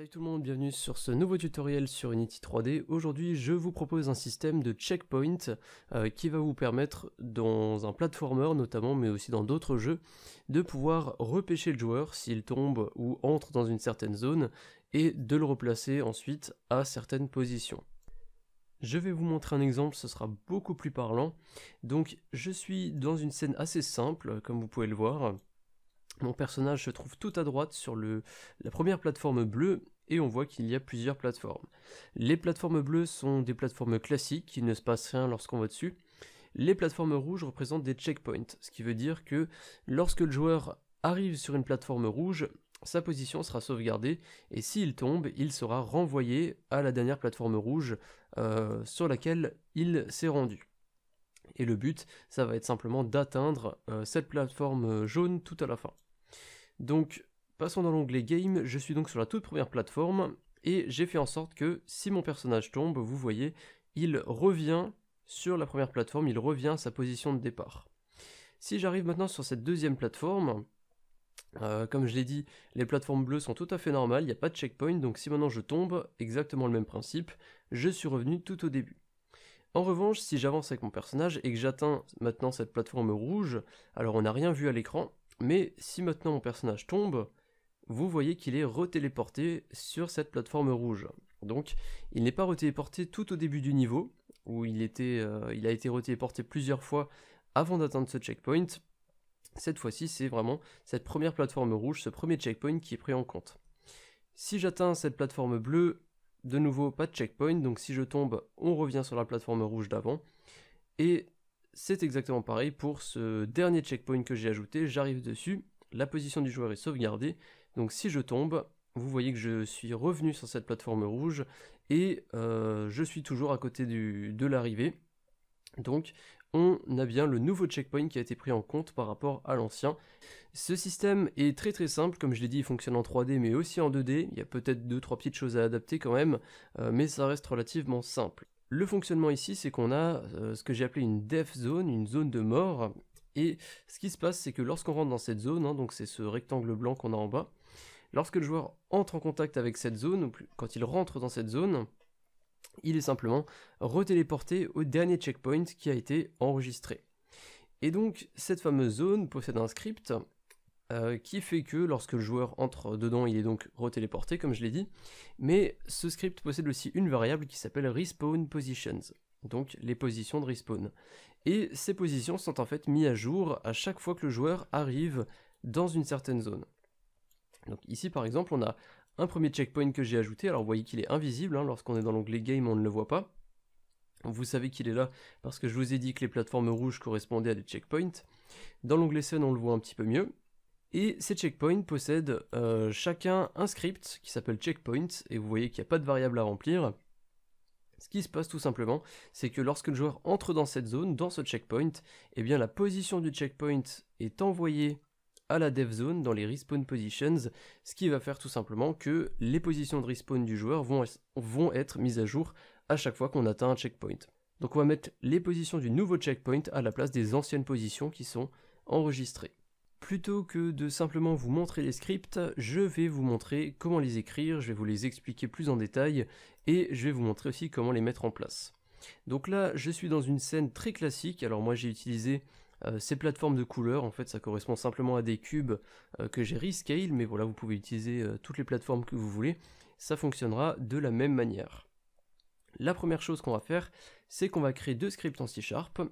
Salut tout le monde, bienvenue sur ce nouveau tutoriel sur Unity 3D. Aujourd'hui, je vous propose un système de checkpoint euh, qui va vous permettre, dans un platformer notamment, mais aussi dans d'autres jeux, de pouvoir repêcher le joueur s'il tombe ou entre dans une certaine zone et de le replacer ensuite à certaines positions. Je vais vous montrer un exemple, ce sera beaucoup plus parlant. Donc, je suis dans une scène assez simple, comme vous pouvez le voir. Mon personnage se trouve tout à droite sur le, la première plateforme bleue et on voit qu'il y a plusieurs plateformes. Les plateformes bleues sont des plateformes classiques, il ne se passe rien lorsqu'on va dessus. Les plateformes rouges représentent des checkpoints, ce qui veut dire que lorsque le joueur arrive sur une plateforme rouge, sa position sera sauvegardée et s'il tombe, il sera renvoyé à la dernière plateforme rouge euh, sur laquelle il s'est rendu. Et le but, ça va être simplement d'atteindre euh, cette plateforme jaune tout à la fin. Donc passons dans l'onglet Game, je suis donc sur la toute première plateforme, et j'ai fait en sorte que si mon personnage tombe, vous voyez, il revient sur la première plateforme, il revient à sa position de départ. Si j'arrive maintenant sur cette deuxième plateforme, euh, comme je l'ai dit, les plateformes bleues sont tout à fait normales, il n'y a pas de checkpoint, donc si maintenant je tombe, exactement le même principe, je suis revenu tout au début. En revanche, si j'avance avec mon personnage et que j'atteins maintenant cette plateforme rouge, alors on n'a rien vu à l'écran, mais si maintenant mon personnage tombe, vous voyez qu'il est re-téléporté sur cette plateforme rouge. Donc il n'est pas re-téléporté tout au début du niveau, où il, était, euh, il a été re-téléporté plusieurs fois avant d'atteindre ce checkpoint. Cette fois-ci, c'est vraiment cette première plateforme rouge, ce premier checkpoint qui est pris en compte. Si j'atteins cette plateforme bleue, de nouveau pas de checkpoint, donc si je tombe, on revient sur la plateforme rouge d'avant. Et c'est exactement pareil pour ce dernier checkpoint que j'ai ajouté, j'arrive dessus, la position du joueur est sauvegardée, donc si je tombe, vous voyez que je suis revenu sur cette plateforme rouge et euh, je suis toujours à côté de l'arrivée. Donc on a bien le nouveau checkpoint qui a été pris en compte par rapport à l'ancien. Ce système est très très simple, comme je l'ai dit, il fonctionne en 3D mais aussi en 2D, il y a peut-être 2-3 petites choses à adapter quand même, euh, mais ça reste relativement simple. Le fonctionnement ici, c'est qu'on a euh, ce que j'ai appelé une death zone, une zone de mort. Et ce qui se passe, c'est que lorsqu'on rentre dans cette zone, hein, donc c'est ce rectangle blanc qu'on a en bas, lorsque le joueur entre en contact avec cette zone, ou quand il rentre dans cette zone, il est simplement retéléporté au dernier checkpoint qui a été enregistré. Et donc, cette fameuse zone possède un script euh, qui fait que lorsque le joueur entre dedans, il est donc re-téléporté, comme je l'ai dit. Mais ce script possède aussi une variable qui s'appelle respawn positions, donc les positions de respawn. Et ces positions sont en fait mises à jour à chaque fois que le joueur arrive dans une certaine zone. Donc ici par exemple on a un premier checkpoint que j'ai ajouté, alors vous voyez qu'il est invisible, hein, lorsqu'on est dans l'onglet game on ne le voit pas. Vous savez qu'il est là parce que je vous ai dit que les plateformes rouges correspondaient à des checkpoints. Dans l'onglet scène on le voit un petit peu mieux, et ces checkpoints possèdent euh, chacun un script qui s'appelle checkpoint, et vous voyez qu'il n'y a pas de variable à remplir. Ce qui se passe tout simplement, c'est que lorsque le joueur entre dans cette zone, dans ce checkpoint, eh bien la position du checkpoint est envoyée à la dev zone dans les respawn positions, ce qui va faire tout simplement que les positions de respawn du joueur vont être mises à jour à chaque fois qu'on atteint un checkpoint. Donc on va mettre les positions du nouveau checkpoint à la place des anciennes positions qui sont enregistrées. Plutôt que de simplement vous montrer les scripts, je vais vous montrer comment les écrire, je vais vous les expliquer plus en détail, et je vais vous montrer aussi comment les mettre en place. Donc là, je suis dans une scène très classique, alors moi j'ai utilisé euh, ces plateformes de couleurs, en fait ça correspond simplement à des cubes euh, que j'ai rescale, mais voilà, vous pouvez utiliser euh, toutes les plateformes que vous voulez, ça fonctionnera de la même manière. La première chose qu'on va faire, c'est qu'on va créer deux scripts en C-Sharp.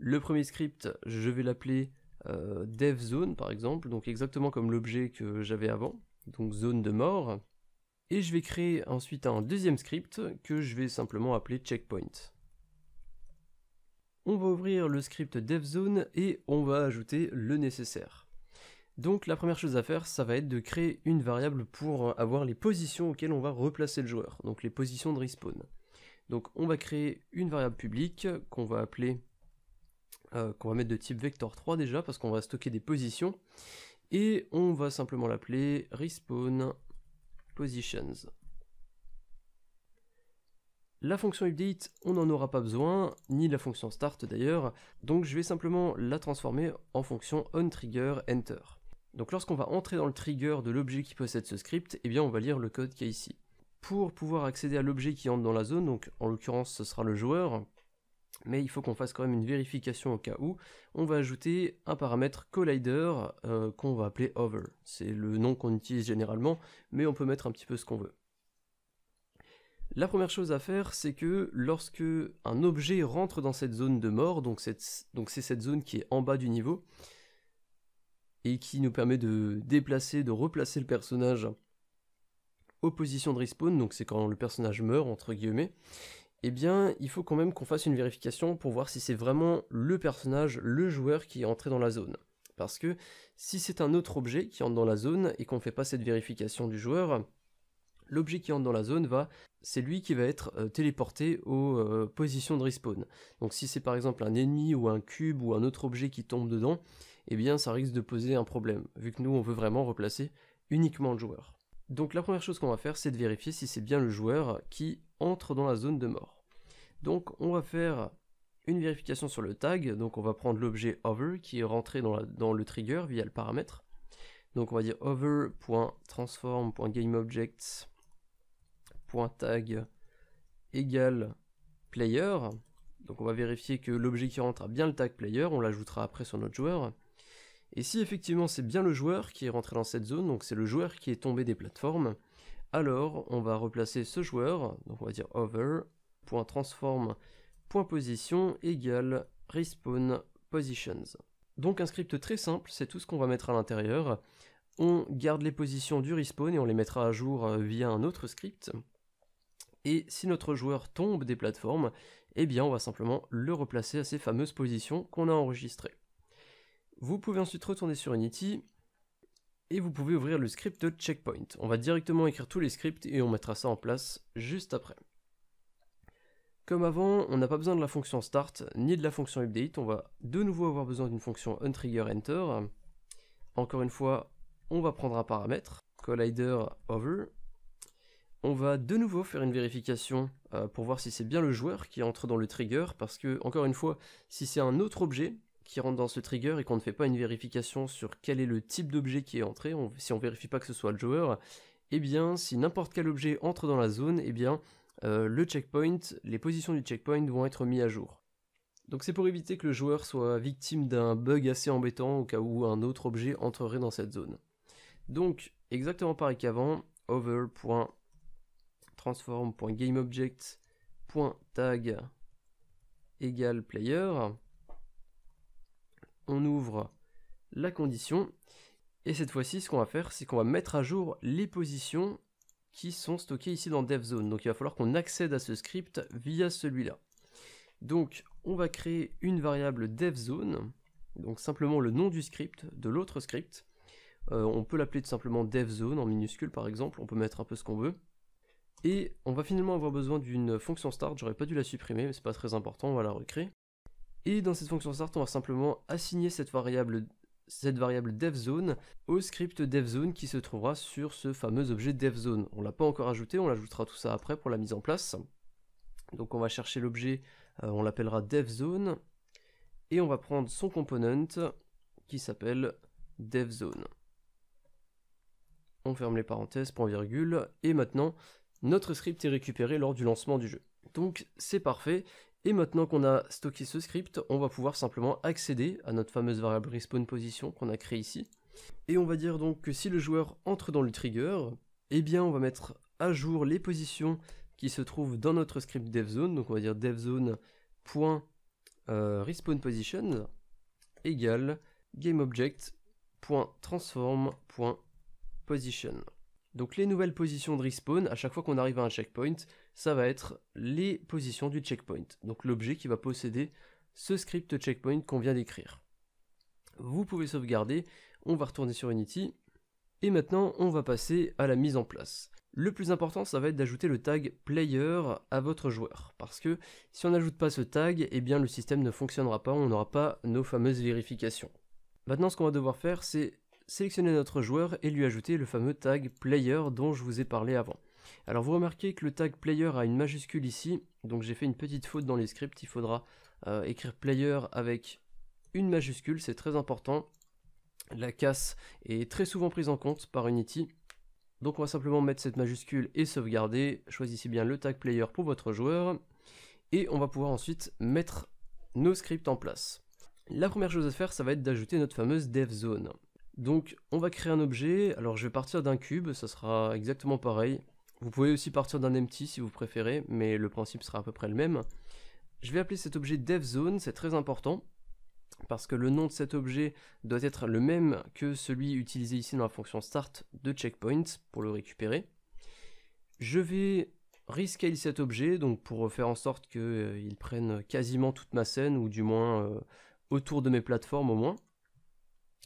Le premier script, je vais l'appeler euh, dev zone par exemple, donc exactement comme l'objet que j'avais avant, donc zone de mort. Et je vais créer ensuite un deuxième script que je vais simplement appeler checkpoint. On va ouvrir le script zone et on va ajouter le nécessaire. Donc la première chose à faire, ça va être de créer une variable pour avoir les positions auxquelles on va replacer le joueur, donc les positions de respawn. Donc on va créer une variable publique qu'on va appeler euh, qu'on va mettre de type vector 3 déjà, parce qu'on va stocker des positions, et on va simplement l'appeler respawn positions. La fonction update, on n'en aura pas besoin, ni la fonction start d'ailleurs, donc je vais simplement la transformer en fonction onTriggerEnter. Donc lorsqu'on va entrer dans le trigger de l'objet qui possède ce script, eh bien on va lire le code y a ici. Pour pouvoir accéder à l'objet qui entre dans la zone, donc en l'occurrence ce sera le joueur, mais il faut qu'on fasse quand même une vérification au cas où. On va ajouter un paramètre collider euh, qu'on va appeler over. C'est le nom qu'on utilise généralement, mais on peut mettre un petit peu ce qu'on veut. La première chose à faire, c'est que lorsque un objet rentre dans cette zone de mort, donc c'est donc cette zone qui est en bas du niveau, et qui nous permet de déplacer, de replacer le personnage aux positions de respawn, donc c'est quand le personnage meurt, entre guillemets, eh bien, il faut quand même qu'on fasse une vérification pour voir si c'est vraiment le personnage, le joueur qui est entré dans la zone. Parce que si c'est un autre objet qui entre dans la zone et qu'on ne fait pas cette vérification du joueur, l'objet qui entre dans la zone va, c'est lui qui va être euh, téléporté aux euh, positions de respawn. Donc si c'est par exemple un ennemi ou un cube ou un autre objet qui tombe dedans, eh bien ça risque de poser un problème, vu que nous on veut vraiment replacer uniquement le joueur. Donc la première chose qu'on va faire, c'est de vérifier si c'est bien le joueur qui entre dans la zone de mort. Donc on va faire une vérification sur le tag, donc on va prendre l'objet over qui est rentré dans, le trigger via le paramètre. Donc on va dire over.transform.gameobject.tag égale player. Donc on va vérifier que l'objet qui rentre a bien le tag player, on l'ajoutera après sur notre joueur. Et si effectivement c'est bien le joueur qui est rentré dans cette zone, donc c'est le joueur qui est tombé des plateformes, alors on va replacer ce joueur, donc on va dire over.transform.position égale respawn positions. Donc un script très simple, c'est tout ce qu'on va mettre à l'intérieur. On garde les positions du respawn et on les mettra à jour euh, via un autre script. Et si notre joueur tombe des plateformes, eh bien on va simplement le replacer à ces fameuses positions qu'on a enregistrées. Vous pouvez ensuite retourner sur Unity et vous pouvez ouvrir le script de checkpoint. On va directement écrire tous les scripts et on mettra ça en place juste après. Comme avant, on n'a pas besoin de la fonction start ni de la fonction update, on va de nouveau avoir besoin d'une fonction UntriggerEnter. enter. Encore une fois, on va prendre un paramètre, collider over. On va de nouveau faire une vérification euh, pour voir si c'est bien le joueur qui entre dans le trigger, parce que, encore une fois, si c'est un autre objet, qui rentre dans ce trigger et qu'on ne fait pas une vérification sur quel est le type d'objet qui est entré, si on vérifie pas que ce soit le joueur, eh bien si n'importe quel objet entre dans la zone, eh bien euh, le checkpoint, les positions du checkpoint vont être mis à jour. Donc c'est pour éviter que le joueur soit victime d'un bug assez embêtant au cas où un autre objet entrerait dans cette zone. Donc exactement pareil qu'avant, over.transform.gameobject.tag égale player on ouvre la condition. Et cette fois-ci, ce qu'on va faire, c'est qu'on va mettre à jour les positions qui sont stockées ici dans DevZone. Donc il va falloir qu'on accède à ce script via celui-là. Donc on va créer une variable DevZone, donc simplement le nom du script, de l'autre script. Euh, on peut l'appeler tout simplement DevZone en minuscule par exemple, on peut mettre un peu ce qu'on veut. Et on va finalement avoir besoin d'une fonction start, j'aurais pas dû la supprimer, mais c'est pas très important, on va la recréer. Et dans cette fonction start, on va simplement assigner cette variable cette variable devzone au script devzone qui se trouvera sur ce fameux objet devzone. On ne l'a pas encore ajouté, on l'ajoutera tout ça après pour la mise en place. Donc on va chercher l'objet, euh, on l'appellera devzone et on va prendre son component qui s'appelle devzone. On ferme les parenthèses, point virgule, et maintenant notre script est récupéré lors du lancement du jeu. Donc c'est parfait, et maintenant qu'on a stocké ce script, on va pouvoir simplement accéder à notre fameuse variable respawn position qu'on a créée ici. Et on va dire donc que si le joueur entre dans le trigger, eh bien on va mettre à jour les positions qui se trouvent dans notre script devzone, donc on va dire devzone.respawnPosition euh, égale gameobject.transform.position. Donc les nouvelles positions de respawn, à chaque fois qu'on arrive à un checkpoint, ça va être les positions du checkpoint. Donc l'objet qui va posséder ce script checkpoint qu'on vient d'écrire. Vous pouvez sauvegarder, on va retourner sur Unity, et maintenant on va passer à la mise en place. Le plus important, ça va être d'ajouter le tag player à votre joueur. Parce que si on n'ajoute pas ce tag, eh bien le système ne fonctionnera pas, on n'aura pas nos fameuses vérifications. Maintenant, ce qu'on va devoir faire, c'est sélectionner notre joueur et lui ajouter le fameux tag player dont je vous ai parlé avant. Alors vous remarquez que le tag player a une majuscule ici, donc j'ai fait une petite faute dans les scripts, il faudra euh, écrire player avec une majuscule, c'est très important. La casse est très souvent prise en compte par Unity, donc on va simplement mettre cette majuscule et sauvegarder, choisissez bien le tag player pour votre joueur, et on va pouvoir ensuite mettre nos scripts en place. La première chose à faire, ça va être d'ajouter notre fameuse dev zone. Donc on va créer un objet, alors je vais partir d'un cube, ça sera exactement pareil. Vous pouvez aussi partir d'un empty si vous préférez, mais le principe sera à peu près le même. Je vais appeler cet objet DevZone, c'est très important, parce que le nom de cet objet doit être le même que celui utilisé ici dans la fonction start de checkpoint pour le récupérer. Je vais rescale cet objet, donc pour faire en sorte qu'il prenne quasiment toute ma scène, ou du moins euh, autour de mes plateformes au moins.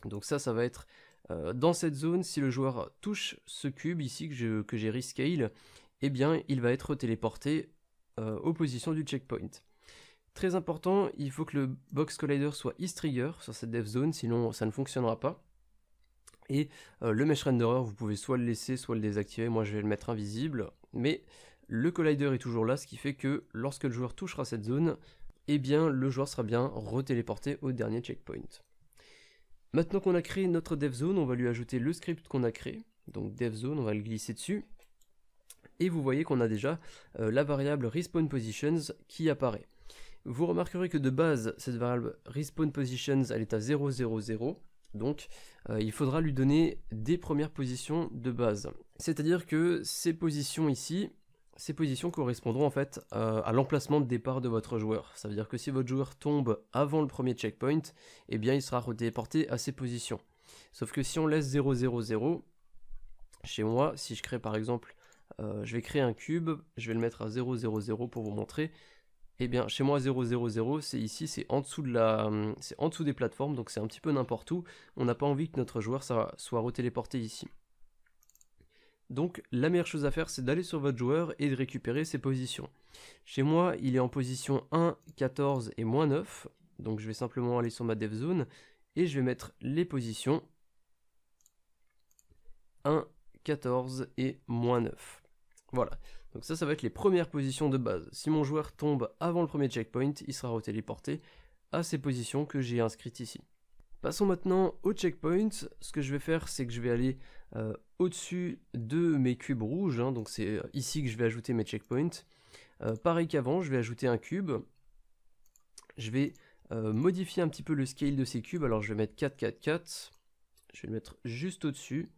Donc ça, ça va être euh, dans cette zone, si le joueur touche ce cube ici que j'ai rescale, eh bien il va être téléporté euh, aux positions du checkpoint. Très important, il faut que le box collider soit East trigger sur cette dev zone, sinon ça ne fonctionnera pas. Et euh, le mesh renderer, vous pouvez soit le laisser, soit le désactiver. Moi, je vais le mettre invisible. Mais le collider est toujours là, ce qui fait que lorsque le joueur touchera cette zone, eh bien, le joueur sera bien retéléporté au dernier checkpoint. Maintenant qu'on a créé notre DevZone, on va lui ajouter le script qu'on a créé. Donc DevZone, on va le glisser dessus. Et vous voyez qu'on a déjà euh, la variable positions qui apparaît. Vous remarquerez que de base, cette variable RespawnPositions, elle est à 0, 0, 0. Donc euh, il faudra lui donner des premières positions de base. C'est-à-dire que ces positions ici, ces positions correspondront en fait euh, à, l'emplacement de départ de votre joueur. Ça veut dire que si votre joueur tombe avant le premier checkpoint, eh bien il sera téléporté à ces positions. Sauf que si on laisse 0, 0, 0, chez moi, si je crée par exemple, euh, je vais créer un cube, je vais le mettre à 0, 0, 0 pour vous montrer. Eh bien, chez moi, 0, 0, 0, c'est ici, c'est en, dessous de la, en dessous des plateformes, donc c'est un petit peu n'importe où. On n'a pas envie que notre joueur soit retéléporté ici. Donc la meilleure chose à faire c'est d'aller sur votre joueur et de récupérer ses positions. Chez moi il est en position 1, 14 et moins 9, donc je vais simplement aller sur ma dev zone et je vais mettre les positions 1, 14 et moins 9. Voilà, donc ça ça va être les premières positions de base. Si mon joueur tombe avant le premier checkpoint, il sera re-téléporté à ces positions que j'ai inscrites ici. Passons maintenant au checkpoint. Ce que je vais faire, c'est que je vais aller euh, au-dessus de mes cubes rouges. Hein. donc c'est euh, ici que je vais ajouter mes checkpoints. Euh, pareil qu'avant, je vais ajouter un cube. Je vais modifier un petit peu le scale de ces cubes. Alors je vais mettre 4, 4, 4. Je vais le mettre juste au-dessus.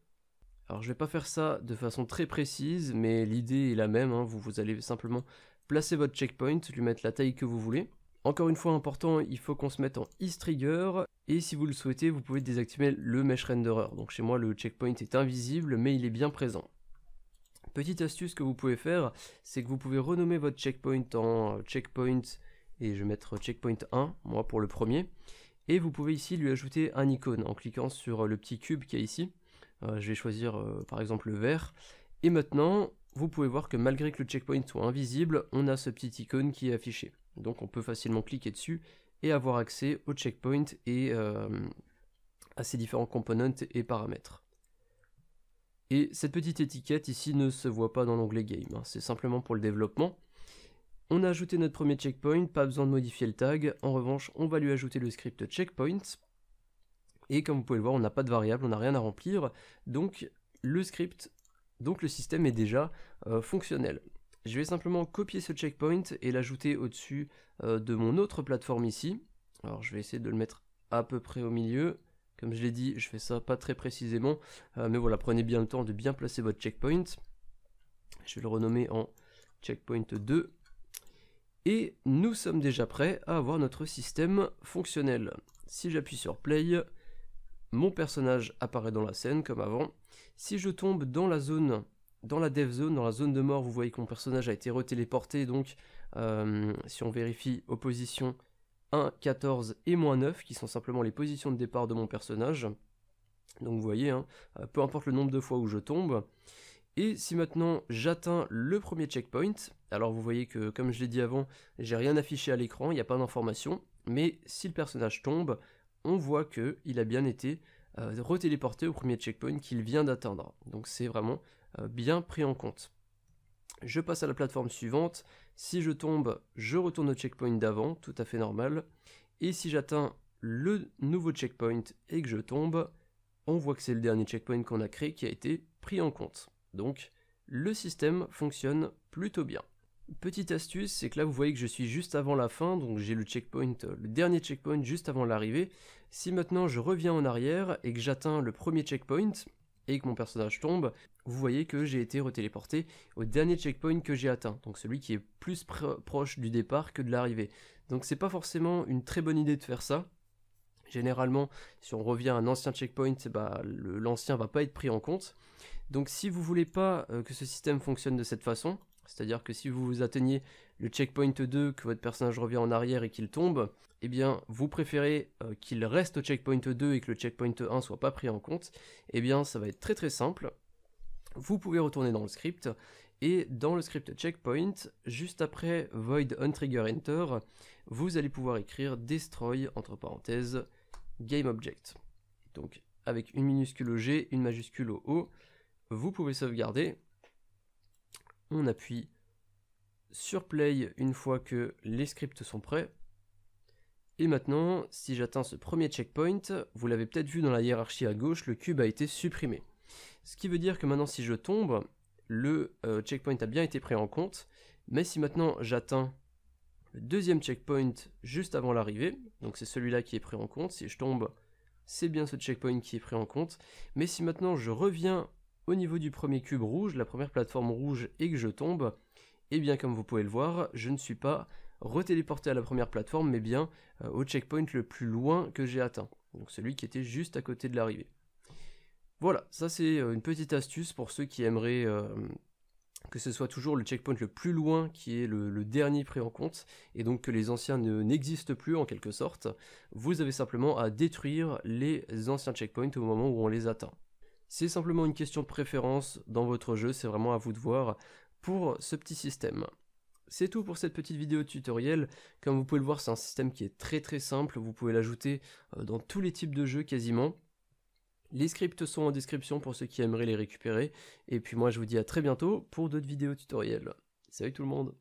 Alors je vais pas faire ça de façon très précise, mais l'idée est la même. Hein. Vous, vous allez simplement placer votre checkpoint, lui mettre la taille que vous voulez. Encore une fois important, il faut qu'on se mette en East Trigger, et si vous le souhaitez, vous pouvez désactiver le Mesh Renderer. Donc chez moi, le checkpoint est invisible, mais il est bien présent. Petite astuce que vous pouvez faire, c'est que vous pouvez renommer votre checkpoint en checkpoint, et je vais mettre checkpoint 1, moi pour le premier, et vous pouvez ici lui ajouter un icône en cliquant sur le petit cube qui est ici. Euh, je vais choisir euh, par exemple le vert. Et maintenant, vous pouvez voir que malgré que le checkpoint soit invisible, on a ce petit icône qui est affiché. Donc on peut facilement cliquer dessus et avoir accès au checkpoint et euh, à ses différents components et paramètres. Et cette petite étiquette ici ne se voit pas dans l'onglet Game, hein. c'est simplement pour le développement. On a ajouté notre premier checkpoint, pas besoin de modifier le tag, en revanche on va lui ajouter le script checkpoint, et comme vous pouvez le voir on n'a pas de variable, on n'a rien à remplir, donc le script, donc le système est déjà euh, fonctionnel. Je vais simplement copier ce checkpoint et l'ajouter au-dessus euh, de mon autre plateforme ici. Alors je vais essayer de le mettre à peu près au milieu. Comme je l'ai dit, je fais ça pas très précisément, euh, mais voilà, prenez bien le temps de bien placer votre checkpoint. Je vais le renommer en checkpoint 2. Et nous sommes déjà prêts à avoir notre système fonctionnel. Si j'appuie sur play, mon personnage apparaît dans la scène comme avant. Si je tombe dans la zone dans la dev zone, dans la zone de mort, vous voyez que mon personnage a été retéléporté, donc euh, si on vérifie aux positions 1, 14 et moins 9, qui sont simplement les positions de départ de mon personnage. Donc vous voyez, hein, euh, peu importe le nombre de fois où je tombe. Et si maintenant j'atteins le premier checkpoint, alors vous voyez que comme je l'ai dit avant, j'ai rien affiché à l'écran, il n'y a pas d'information, mais si le personnage tombe, on voit qu'il a bien été euh, retéléporté au premier checkpoint qu'il vient d'atteindre. Donc c'est vraiment euh, bien pris en compte. Je passe à la plateforme suivante. Si je tombe, je retourne au checkpoint d'avant, tout à fait normal. Et si j'atteins le nouveau checkpoint et que je tombe, on voit que c'est le dernier checkpoint qu'on a créé qui a été pris en compte. Donc le système fonctionne plutôt bien. Petite astuce, c'est que là vous voyez que je suis juste avant la fin, donc j'ai le checkpoint, euh, le dernier checkpoint juste avant l'arrivée. Si maintenant je reviens en arrière et que j'atteins le premier checkpoint, et que mon personnage tombe, vous voyez que j'ai été retéléporté au dernier checkpoint que j'ai atteint, donc celui qui est plus proche du départ que de l'arrivée. Donc c'est pas forcément une très bonne idée de faire ça. Généralement, si on revient à un ancien checkpoint, bah, l'ancien va pas être pris en compte. Donc si vous voulez pas euh, que ce système fonctionne de cette façon, c'est-à-dire que si vous atteignez le checkpoint 2, que votre personnage revient en arrière et qu'il tombe, et eh bien, vous préférez euh, qu'il reste au checkpoint 2 et que le checkpoint 1 soit pas pris en compte, eh bien, ça va être très très simple. Vous pouvez retourner dans le script, et dans le script checkpoint, juste après void trigger enter, vous allez pouvoir écrire destroy, entre parenthèses, game object. Donc, avec une minuscule au G, une majuscule au O, vous pouvez sauvegarder, on appuie sur play une fois que les scripts sont prêts. Et maintenant, si j'atteins ce premier checkpoint, vous l'avez peut-être vu dans la hiérarchie à gauche, le cube a été supprimé. Ce qui veut dire que maintenant si je tombe, le euh, checkpoint a bien été pris en compte, mais si maintenant j'atteins le deuxième checkpoint juste avant l'arrivée, donc c'est celui-là qui est pris en compte, si je tombe, c'est bien ce checkpoint qui est pris en compte, mais si maintenant je reviens au niveau du premier cube rouge, la première plateforme rouge, et que je tombe, et eh bien comme vous pouvez le voir, je ne suis pas retéléporté à la première plateforme, mais bien euh, au checkpoint le plus loin que j'ai atteint, donc celui qui était juste à côté de l'arrivée. Voilà, ça c'est euh, une petite astuce pour ceux qui aimeraient euh, que ce soit toujours le checkpoint le plus loin qui est le, dernier pris en compte, et donc que les anciens n'existent plus en quelque sorte, vous avez simplement à détruire les anciens checkpoints au moment où on les atteint. C'est simplement une question de préférence dans votre jeu, c'est vraiment à vous de voir pour ce petit système. C'est tout pour cette petite vidéo tutoriel. Comme vous pouvez le voir, c'est un système qui est très très simple. Vous pouvez l'ajouter euh, dans tous les types de jeux quasiment. Les scripts sont en description pour ceux qui aimeraient les récupérer. Et puis moi, je vous dis à très bientôt pour d'autres vidéos tutoriels. Salut tout le monde